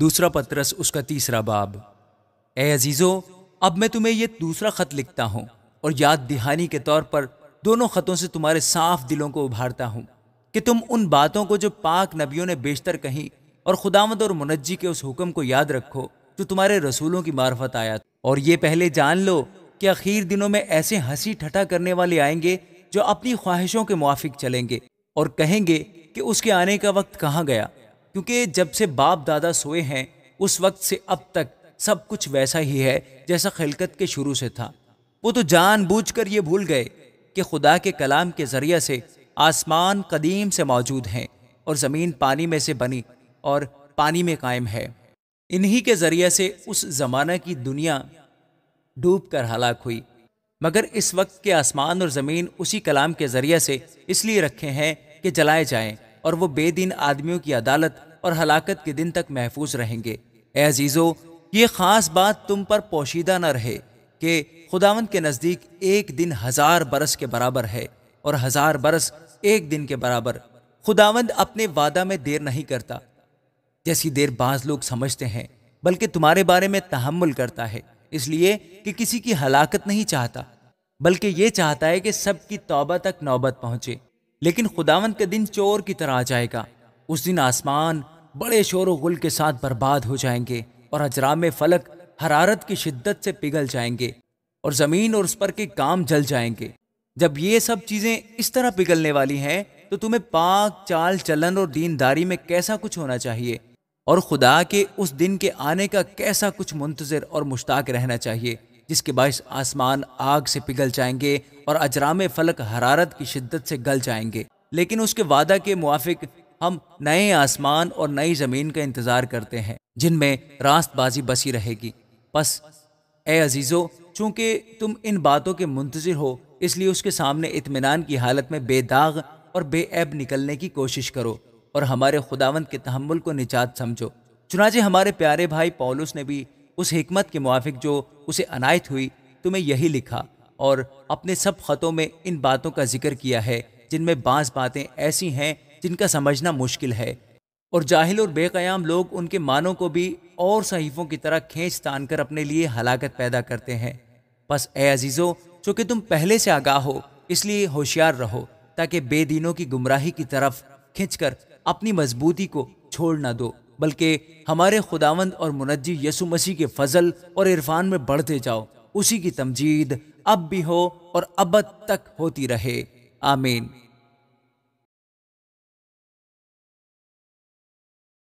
दूसरा पत्रस उसका तीसरा बाब ए अजीज़ो अब मैं तुम्हें यह दूसरा ख़त लिखता हूं और याद दिहानी के तौर पर दोनों ख़तों से तुम्हारे साफ दिलों को उभारता हूं कि तुम उन बातों को जो पाक नबियों ने बेशतर कही और खुदामद और मुनज्जी के उस हुक्म को याद रखो जो तुम्हारे रसूलों की मार्फत आया और ये पहले जान लो कि अखीर दिनों में ऐसे हंसी ठटा करने वाले आएंगे जो अपनी ख्वाहिशों के मुआफिक चलेंगे और कहेंगे कि उसके आने का वक्त कहाँ गया क्योंकि जब से बाप दादा सोए हैं उस वक्त से अब तक सब कुछ वैसा ही है जैसा खिलकत के शुरू से था वो तो जानबूझकर ये भूल गए कि खुदा के कलाम के ज़रिए से आसमान कदीम से मौजूद हैं और ज़मीन पानी में से बनी और पानी में कायम है इन्हीं के ज़रिए से उस ज़माना की दुनिया डूब कर हलाक हुई मगर इस वक्त के आसमान और ज़मीन उसी कलाम के ज़रिए से इसलिए रखे हैं कि जलाए जाएं और वो बेदीन आदमियों की अदालत और हलाकत के दिन तक महफूज रहेंगे एजीजो ये ख़ास बात तुम पर पोशीदा न रहे कि खुदावंत के नज़दीक एक दिन हज़ार बरस के बराबर है और हज़ार बरस एक दिन के बराबर खुदावंद अपने वादा में देर नहीं करता जैसी देर बाज लोग समझते हैं बल्कि तुम्हारे बारे में तहमुल करता है इसलिए कि किसी की हलाकत नहीं चाहता बल्कि ये चाहता है कि सबकी तौबा तक नौबत पहुंचे लेकिन खुदावंत के दिन चोर की तरह आ जाएगा उस दिन आसमान बड़े शोर गुल के साथ बर्बाद हो जाएंगे और अजराम फलक हरारत की शिद्दत से पिघल जाएंगे और ज़मीन और उस पर के काम जल जाएंगे जब ये सब चीज़ें इस तरह पिघलने वाली हैं तो तुम्हें पाक चाल चलन और दीनदारी में कैसा कुछ होना चाहिए और खुदा के उस दिन के आने का कैसा कुछ मुंतजर और मुश्ताक रहना चाहिए जिसके बायस आसमान आग से पिघल जाएंगे और अजराम फलक हरारत की शिद्दत से गल जाएंगे लेकिन उसके वादा के मुआफिक हम नए आसमान और नई ज़मीन का इंतज़ार करते हैं जिनमें रास्तबाजी बसी रहेगी बस ए अजीज़ो चूंकि तुम इन बातों के मुंतज़र हो इसलिए उसके सामने इतमान की हालत में बेदाग और बेऐब निकलने की कोशिश करो और हमारे खुदावंत के तहमुल को निजात समझो चुनाचे हमारे प्यारे भाई पॉलुस ने भी उस हमत के मुआफिक जो उसे अनायत हुई तो मैं यही लिखा और अपने सब ख़तों में इन बातों का जिक्र किया है जिनमें बास बातें ऐसी हैं जिनका समझना मुश्किल है और जाहिल और बेक़याम लोग उनके मानों को भी और सहीफ़ों की तरह खींच तान कर अपने लिए हलाकत पैदा करते हैं बस ए अजीज़ो चूँकि तुम पहले से आगाह हो इसलिए होशियार रहो ताकि बेदीनों की गुमराही की तरफ खिंचकर अपनी मजबूती को छोड़ ना दो बल्कि हमारे खुदावंद और मुनजी यसु मसीह के फजल और इरफान में बढ़ते जाओ उसी की तमजीद अब भी हो और अब तक होती रहे आमीन